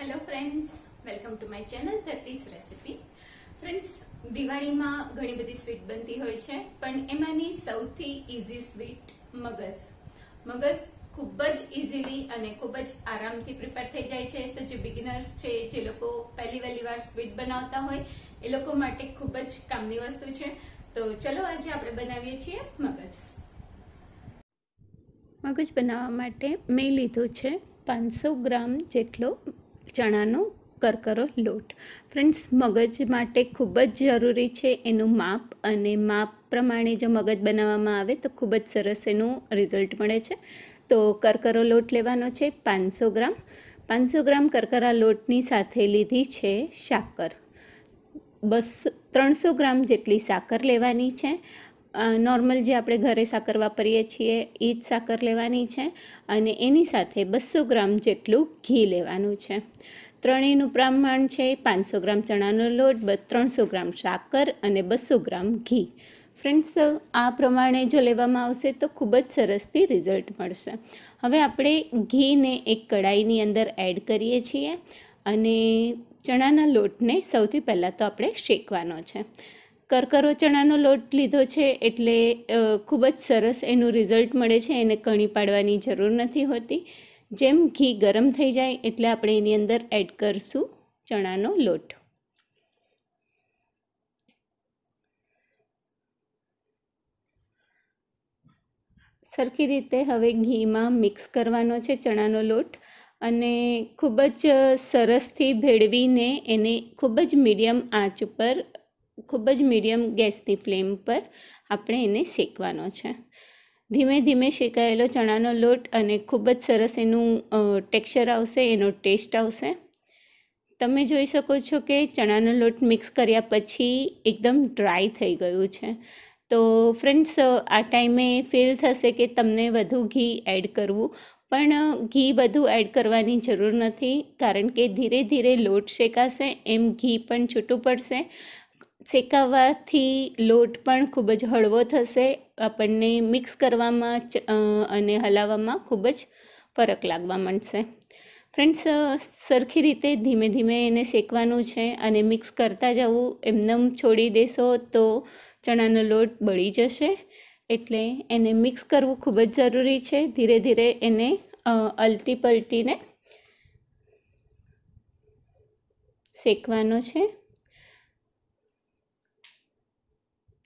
hello friends welcome to my channel ધરતીસ recipe friends દિવાળીમાં ઘણી બધી સ્વીટ બનતી હોય છે પણ એમાંની સૌથી ઇઝી સ્વીટ મગજ મગજ ખૂબ જ ઇઝીલી અને ખૂબ જ આરામથી પ્રિપેર થઈ જાય છે તો જે બિગિનર્સ છે જે લોકો પહેલી વહેલી વાર સ્વીટ બનાવતા હોય એ લોકો માટે ખૂબ જ કામની વસ્તુ છે તો ચલો આજે આપણે બનાવીએ છીએ મગજ મગજ બનાવવા માટે મેં લીધું છે પાંચસો ગ્રામ જેટલો ચણાનો કરકરો લોટ ફ્રેન્ડ્સ મગજ માટે ખૂબ જ જરૂરી છે એનું માપ અને માપ પ્રમાણે જો મગજ બનાવવામાં આવે તો ખૂબ જ સરસ એનું રિઝલ્ટ મળે છે તો કરકરો લોટ લેવાનો છે પાંચસો ગ્રામ પાંચસો ગ્રામ કરકરા લોટની સાથે લીધી છે સાકર બસ ત્રણસો ગ્રામ જેટલી સાકર લેવાની છે નોર્મલ જે આપણે ઘરે સાકર વાપરીએ છીએ એ જ સાકર લેવાની છે અને એની સાથે બસો ગ્રામ જેટલું ઘી લેવાનું છે ત્રણેયનું પ્રમાણ છે પાંચસો ગ્રામ ચણાનો લોટ ત્રણસો ગ્રામ સાકર અને બસો ગ્રામ ઘી ફ્રેન્ડ્સ આ પ્રમાણે જો લેવામાં આવશે તો ખૂબ જ સરસથી રિઝલ્ટ મળશે હવે આપણે ઘીને એક કડાઈની અંદર એડ કરીએ છીએ અને ચણાના લોટને સૌથી પહેલાં તો આપણે શેકવાનો છે કરકરો ચણાનો લોટ લીધો છે એટલે ખૂબ જ સરસ એનું રિઝલ્ટ મળે છે એને કણી પાડવાની જરૂર નથી હોતી જેમ ઘી ગરમ થઈ જાય એટલે આપણે એની અંદર એડ કરશું ચણાનો લોટ સરખી રીતે હવે ઘીમાં મિક્સ કરવાનો છે ચણાનો લોટ અને ખૂબ જ સરસથી ભેળવીને એને ખૂબ જ મીડિયમ આંચ ઉપર ખૂબ જ મીડિયમ ગેસની ફ્લેમ પર આપણે એને શેકવાનો છે ધીમે ધીમે શેકાયેલો ચણાનો લોટ અને ખૂબ જ સરસ એનું ટેક્સચર આવશે એનો ટેસ્ટ આવશે તમે જોઈ શકો છો કે ચણાનો લોટ મિક્સ કર્યા પછી એકદમ ડ્રાય થઈ ગયું છે તો ફ્રેન્ડ્સ આ ટાઈમે ફીલ થશે કે તમને વધુ ઘી એડ કરવું પણ ઘી બધું એડ કરવાની જરૂર નથી કારણ કે ધીરે ધીરે લોટ શેકાશે એમ ઘી પણ છૂટું પડશે શેકાવવાથી લોટ પણ ખૂબ જ હળવો થશે આપણને મિક્સ કરવામાં અને હલાવવામાં ખૂબ જ ફરક લાગવા માંડશે ફ્રેન્ડ્સ સરખી રીતે ધીમે ધીમે એને શેકવાનું છે અને મિક્સ કરતા જવું એમનેમ છોડી દેશો તો ચણાનો લોટ બળી જશે એટલે એને મિક્સ કરવું ખૂબ જ જરૂરી છે ધીરે ધીરે એને અલટી પલટીને શેકવાનો છે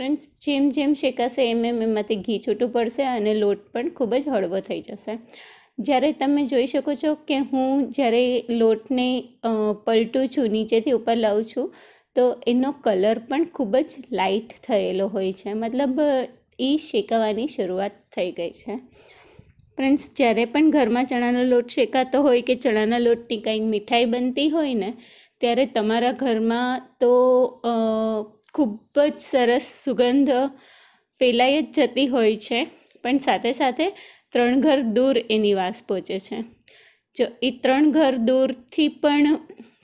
ફ્રેન્ડ્સ જેમ જેમ શેકાશે એમ એમ એમાંથી ઘી છૂટું પડશે અને લોટ પણ ખૂબ જ હળવો થઈ જશે જ્યારે તમે જોઈ શકો છો કે હું જ્યારે લોટને પલટું છું નીચેથી ઉપર લાવું છું તો એનો કલર પણ ખૂબ જ લાઇટ થયેલો હોય છે મતલબ એ શેકાવાની શરૂઆત થઈ ગઈ છે ફ્રેન્ડ્સ જ્યારે પણ ઘરમાં ચણાનો લોટ શેકાતો હોય કે ચણાના લોટની કંઈક મીઠાઈ બનતી હોય ને ત્યારે તમારા ઘરમાં તો ખૂબ જ સરસ સુગંધ ફેલાઈ જ જતી હોય છે પણ સાથે સાથે ત્રણ ઘર દૂર એની વાસ પહોંચે છે જો એ ત્રણ ઘર દૂરથી પણ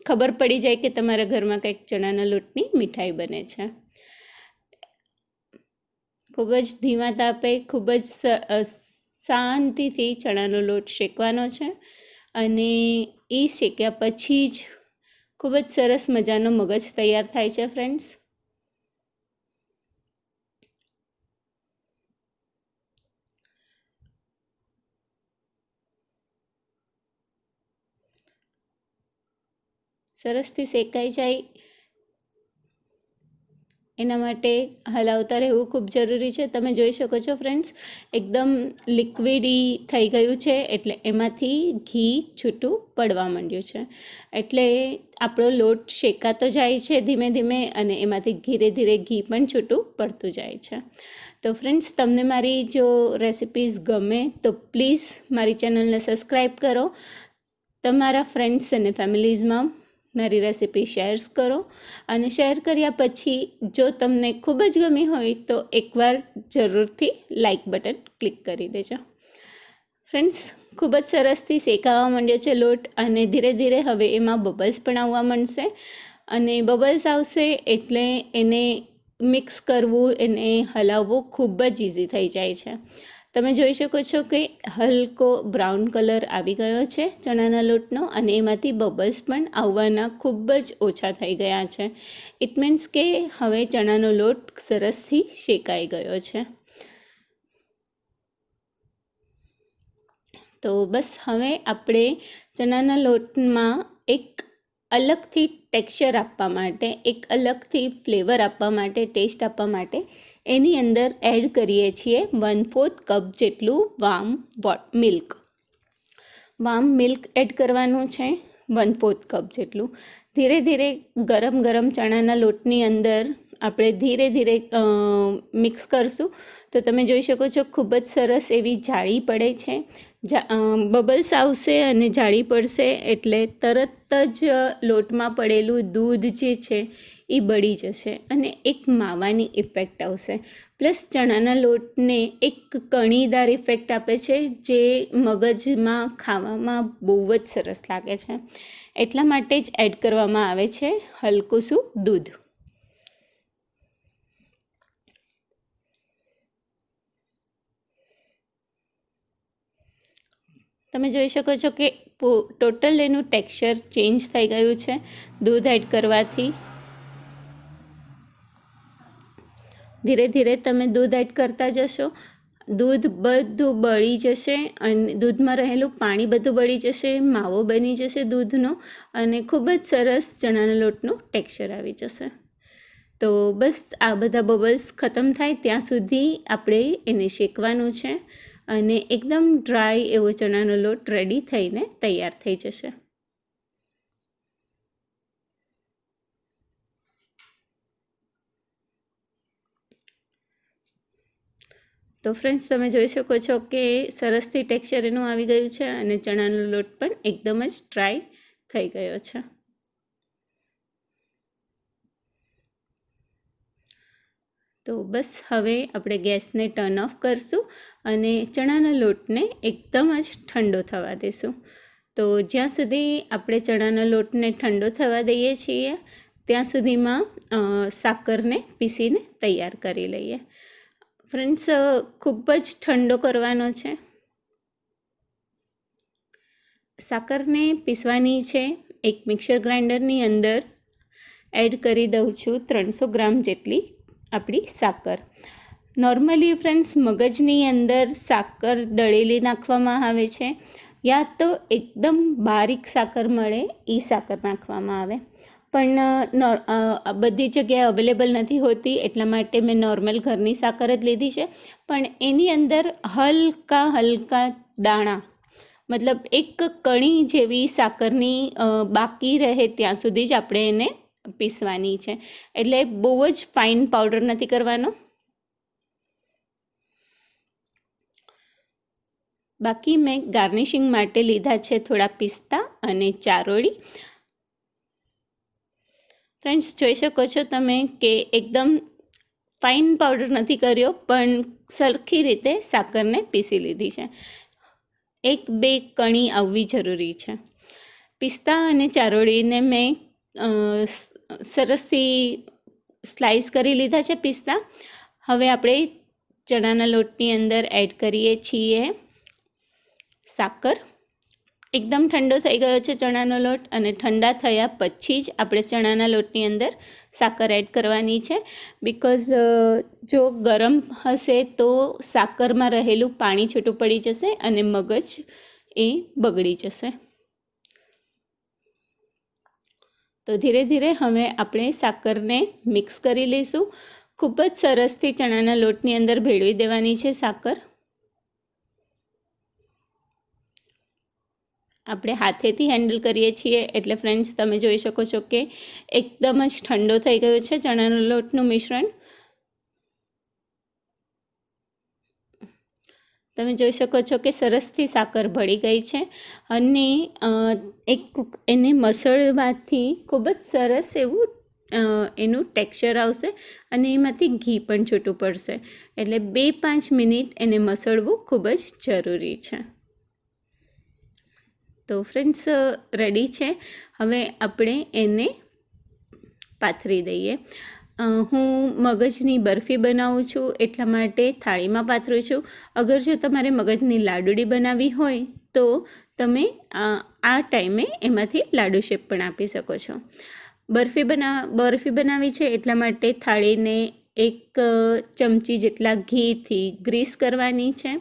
ખબર પડી જાય કે તમારા ઘરમાં કંઈક ચણાના લોટની મીઠાઈ બને છે ખૂબ જ ધીમા તાપે ખૂબ જ શાંતિથી ચણાનો લોટ શેકવાનો છે અને એ શેક્યા પછી જ ખૂબ જ સરસ મજાનો મગજ તૈયાર થાય છે ફ્રેન્ડ્સ સરસથી શેકાઈ જાય એના માટે હલાવતા રહેવું ખૂબ જરૂરી છે તમે જોઈ શકો છો ફ્રેન્ડ્સ એકદમ લિક્વિડી થઈ ગયું છે એટલે એમાંથી ઘી છૂટું પડવા માંડ્યું છે એટલે આપણો લોટ શેકાતો જાય છે ધીમે ધીમે અને એમાંથી ધીરે ધીરે ઘી પણ છૂટું પડતું જાય છે તો ફ્રેન્ડ્સ તમને મારી જો રેસિપીઝ ગમે તો પ્લીઝ મારી ચેનલને સબસ્ક્રાઈબ કરો તમારા ફ્રેન્ડ્સ અને ફેમિલીઝમાં મારી રેસીપી શેર્સ કરો અને શેર કર્યા પછી જો તમને ખૂબ જ ગમી હોય તો એકવાર જરૂરથી લાઇક બટન ક્લિક કરી દેજો ફ્રેન્ડ્સ ખૂબ જ સરસથી શેકાવા માંડ્યો છે લોટ અને ધીરે ધીરે હવે એમાં બબલ્સ પણ આવવા માંડશે અને બબલ્સ આવશે એટલે એને મિક્સ કરવું એને હલાવવું ખૂબ જ ઇઝી થઈ જાય છે તમે જોઈ શકો છો કે હલકો બ્રાઉન કલર આવી ગયો છે ચણાના લોટનો અને એમાંથી બબલ્સ પણ આવવાના ખૂબ જ ઓછા થઈ ગયા છે ઇટ મીન્સ કે હવે ચણાનો લોટ સરસથી શેકાઈ ગયો છે તો બસ હવે આપણે ચણાના લોટમાં એક અલગથી ટેક્સચર આપવા માટે એક અલગથી ફ્લેવર આપવા માટે ટેસ્ટ આપવા માટે એની અંદર એડ કરીએ છીએ વન ફોર્થ કપ જેટલું વામ વોટ મિલ્ક વામ મિલ્ક એડ કરવાનું છે વન ફોર્થ કપ જેટલું ધીરે ધીરે ગરમ ગરમ ચણાના લોટની અંદર આપણે ધીરે ધીરે મિક્સ કરશું તો તમે જોઈ શકો છો ખૂબ જ સરસ એવી જાળી પડે છે બબલ્સ આવશે અને જાળી પડશે એટલે તરત જ લોટમાં પડેલું દૂધ જે છે એ બળી જશે અને એક માવાની ઇફેક્ટ આવશે પ્લસ ચણાના લોટને એક કણીદાર ઇફેક્ટ આપે છે જે મગજમાં ખાવામાં બહુ જ સરસ લાગે છે એટલા માટે જ એડ કરવામાં આવે છે હલકું દૂધ તમે જોઈ શકો છો કે ટોટલ એનું ટેક્સચર ચેન્જ થઈ ગયું છે દૂધ એડ કરવાથી ધીરે ધીરે તમે દૂધ એડ કરતા જશો દૂધ બધું બળી જશે અને દૂધમાં રહેલું પાણી બધું બળી જશે માવો બની જશે દૂધનો અને ખૂબ જ સરસ ચણાના લોટનું ટેક્સચર આવી જશે તો બસ આ બધા બબલ્સ ખતમ થાય ત્યાં સુધી આપણે એને શેકવાનું છે અને એકદમ ડ્રાય એવો ચણાનો લોટ રેડી થઈને તૈયાર થઈ જશે તો ફ્રેન્ડ્સ તમે જોઈ શકો છો કે સરસથી ટેક્સચર એનું આવી ગયું છે અને ચણાનો લોટ પણ એકદમ જ ડ્રાય થઈ ગયો છે તો બસ હવે આપણે ગેસને ટર્ન ઓફ કરશું અને ચણાના લોટને એકદમ જ ઠંડો થવા દઈશું તો જ્યાં સુધી આપણે ચણાના લોટને ઠંડો થવા દઈએ છીએ ત્યાં સુધીમાં સાકરને પીસીને તૈયાર કરી લઈએ ફ્રેન્ડ્સ ખૂબ જ ઠંડો કરવાનો છે સાકરને પીસવાની છે એક મિક્સર ગ્રાઇન્ડરની અંદર એડ કરી દઉં છું ત્રણસો ગ્રામ જેટલી આપણી સાકર નોર્મલી ફ્રેન્ડ્સ મગજની અંદર સાકર દળેલી નાખવામાં આવે છે યા તો એકદમ બારીક સાકર મળે એ સાકર નાખવામાં આવે પણ બધી જગ્યાએ અવેલેબલ નથી હોતી એટલા માટે મેં નોર્મલ ઘરની સાકર જ લીધી છે પણ એની અંદર હલકા હલકા દાણા મતલબ એક કણી જેવી સાકરની બાકી રહે ત્યાં સુધી જ આપણે એને પીસવાની છે એટલે બહુ જ ફાઇન પાવડર નથી કરવાનો બાકી મેં ગાર્નિશિંગ માટે લીધા છે થોડા પિસ્તા અને ચારોળી ફ્રેન્ડ્સ જોઈ શકો છો તમે કે એકદમ ફાઇન પાવડર નથી કર્યો પણ સરખી રીતે સાકરને પીસી લીધી છે એક બે કણી આવવી જરૂરી છે પિસ્તા અને ચારોળીને મેં સરસથી સ્લાઈસ કરી લીધા છે પિસ્તા હવે આપણે ચણાના લોટની અંદર એડ કરીએ છીએ સાકર એકદમ ઠંડો થઈ ગયો છે ચણાનો લોટ અને ઠંડા થયા પછી જ આપણે ચણાના લોટની અંદર સાકર એડ કરવાની છે બિકોઝ જો ગરમ હશે તો સાકરમાં રહેલું પાણી છૂટું પડી જશે અને મગજ એ બગડી જશે તો ધીરે ધીરે હવે આપણે સાકરને મિક્સ કરી લઈશું ખૂબ જ સરસથી ચણાના લોટની અંદર ભેળવી દેવાની છે સાકર આપણે હાથેથી હેન્ડલ કરીએ છીએ એટલે ફ્રેન્ડ્સ તમે જોઈ શકો છો કે એકદમ જ ઠંડો થઈ ગયો છે ચણાના લોટનું મિશ્રણ તમે જોઈ શકો છો કે સરસથી સાકર ભળી ગઈ છે અને એક એને મસળવાથી ખૂબ જ સરસ એવું એનું ટેક્સચર આવશે અને એમાંથી ઘી પણ છૂટું પડશે એટલે બે પાંચ મિનિટ એને મસળવું ખૂબ જ જરૂરી છે તો ફ્રેન્ડ્સ રેડી છે હવે આપણે એને પાથરી દઈએ હું મગજની બરફી બનાવું છું એટલા માટે થાળીમાં પાથરું છું અગર જો તમારે મગજની લાડુડી બનાવવી હોય તો તમે આ ટાઈમે એમાંથી લાડુ શેપ પણ આપી શકો છો બરફી બના બરફી બનાવી છે એટલા માટે થાળીને એક ચમચી જેટલા ઘીથી ગ્રીસ કરવાની છે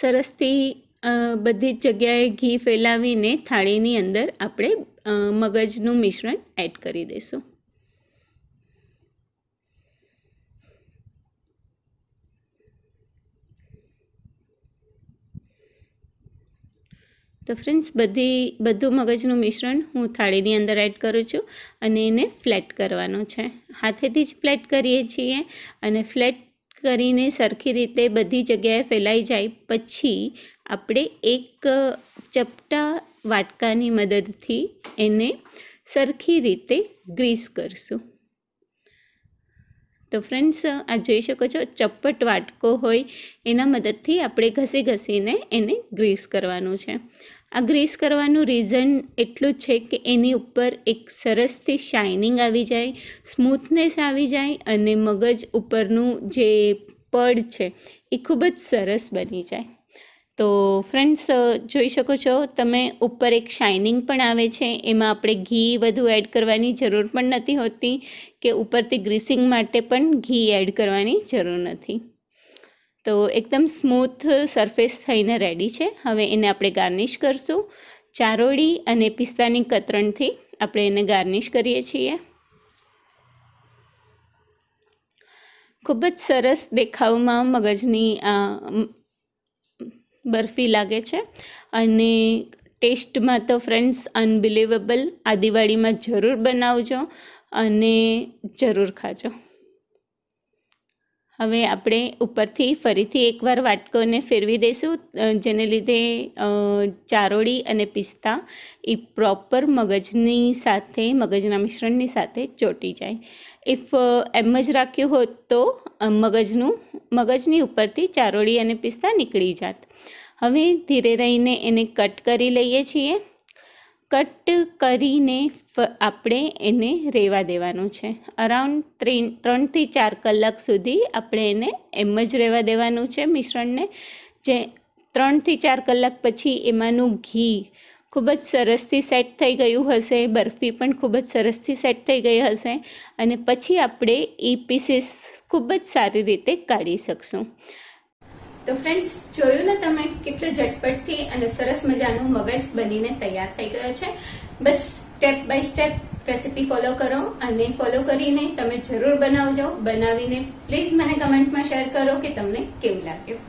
સરસથી બધી જ જગ્યાએ ઘી ફેલાવીને થાળીની અંદર આપણે મગજનું મિશ્રણ એડ કરી દેશું તો ફ્રેન્ડ્સ બધી બધું મગજનું મિશ્રણ હું થાળીની અંદર એડ કરું છું અને એને ફ્લેટ કરવાનું છે હાથેથી જ ફ્લેટ કરીએ છીએ અને ફ્લેટ કરીને સરખી રીતે બધી જગ્યાએ ફેલાઈ જાય પછી આપણે એક ચપટા વાટકાની મદદથી એને સરખી રીતે ગ્રીસ કરશું તો ફ્રેન્ડ્સ આ જોઈ શકો છો ચપટ વાટકો હોય એના મદદથી આપણે ઘસી ઘસીને એને ગ્રીસ કરવાનું છે આ ગ્રીસ કરવાનું રીઝન એટલું જ છે કે એની ઉપર એક સરસથી શાઇનિંગ આવી જાય સ્મૂથનેસ આવી જાય અને મગજ ઉપરનું જે પડ છે એ ખૂબ જ સરસ બની જાય તો ફ્રેન્ડ્સ જોઈ શકો છો તમે ઉપર એક શાઇનિંગ પણ આવે છે એમાં આપણે ઘી વધુ એડ કરવાની જરૂર પણ નથી હોતી કે ઉપરથી ગ્રીસિંગ માટે પણ ઘી એડ કરવાની જરૂર નથી તો એકદમ સ્મૂથ સરફેસ થઈને રેડી છે હવે એને આપણે ગાર્નિશ કરશું ચારોળી અને પિસ્તાની કતરણથી આપણે એને ગાર્નિશ કરીએ છીએ ખૂબ જ સરસ દેખાવમાં મગજની બરફી લાગે છે અને ટેસ્ટમાં તો ફ્રેન્ડ્સ અનબિલીવેબલ આ દિવાળીમાં જરૂર બનાવજો અને જરૂર ખાજો હવે આપણે ઉપરથી ફરીથી એકવાર વાટકોને ફેરવી દઈશું જેને લીધે ચારોળી અને પિસ્તા એ પ્રોપર મગજની સાથે મગજના મિશ્રણની સાથે ચોંટી જાય ઇફ એમ જ રાખ્યું હોત તો મગજનું મગજની ઉપરથી ચારોળી અને પિસ્તા નીકળી જાત હવે ધીરે રહીને એને કટ કરી લઈએ છીએ કટ કરીને આપણે એને રહેવા દેવાનું છે અરાઉન્ડ ત્રી ત્રણથી ચાર કલાક સુધી આપણે એને એમ જ રહેવા દેવાનું છે મિશ્રણને જે ત્રણથી ચાર કલાક પછી એમાંનું ઘી ખૂબ જ સરસથી સેટ થઈ ગયું હશે બરફી પણ ખૂબ જ સરસથી સેટ થઈ ગઈ હશે અને પછી આપણે એ પીસીસ ખૂબ જ સારી રીતે કાઢી શકશું તો ફ્રેન્ડ્સ જોયું ને તમે કેટલું ઝટપટથી અને સરસ મજાનું મગજ બનીને તૈયાર થઈ ગયો છે બસ step by step recipe follow કરો અને ફોલો કરીને તમે જરૂર બનાવજો બનાવીને પ્લીઝ મને કમેન્ટમાં શેર કરો કે તમને કેવું લાગ્યું